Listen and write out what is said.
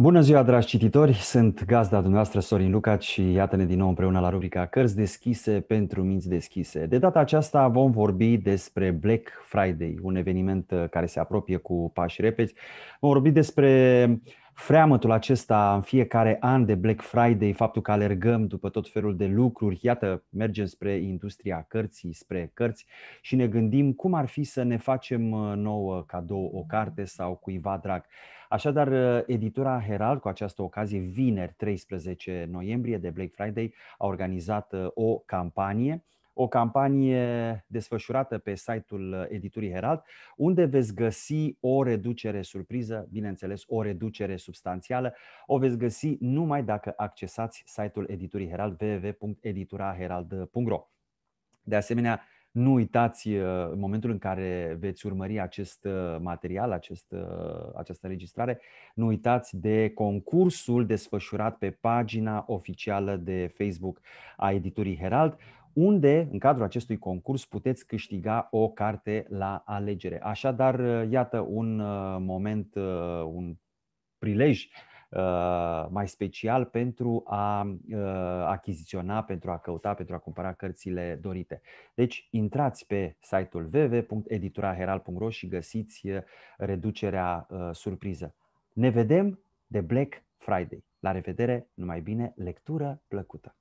Bună ziua, dragi cititori! Sunt gazda dumneavoastră Sorin Lucat și iată-ne din nou împreună la rubrica Cărți deschise pentru minți deschise. De data aceasta vom vorbi despre Black Friday, un eveniment uh, care se apropie cu pași repeți. Vom vorbi despre freamătul acesta în fiecare an de Black Friday, faptul că alergăm după tot felul de lucruri, iată, mergem spre industria cărții, spre cărți și ne gândim cum ar fi să ne facem uh, nouă cadou o carte sau cuiva drag. Așadar, uh, editura Herald, cu această ocazie, vineri 13 noiembrie de Black Friday, a organizat uh, o campanie o campanie desfășurată pe site-ul uh, editurii Herald, unde veți găsi o reducere surpriză, bineînțeles, o reducere substanțială. O veți găsi numai dacă accesați site-ul editurii Herald www.edituraherald.ro. De asemenea, nu uitați, uh, în momentul în care veți urmări acest uh, material, acest, uh, această înregistrare, nu uitați de concursul desfășurat pe pagina oficială de Facebook a editurii Herald, unde, în cadrul acestui concurs, puteți câștiga o carte la alegere. Așadar, iată un moment, un prilej Uh, mai special pentru a uh, achiziționa, pentru a căuta, pentru a cumpăra cărțile dorite. Deci intrați pe site-ul www.edituraheral.ro și găsiți uh, reducerea surpriză. Ne vedem de Black Friday. La revedere, numai bine, lectură plăcută!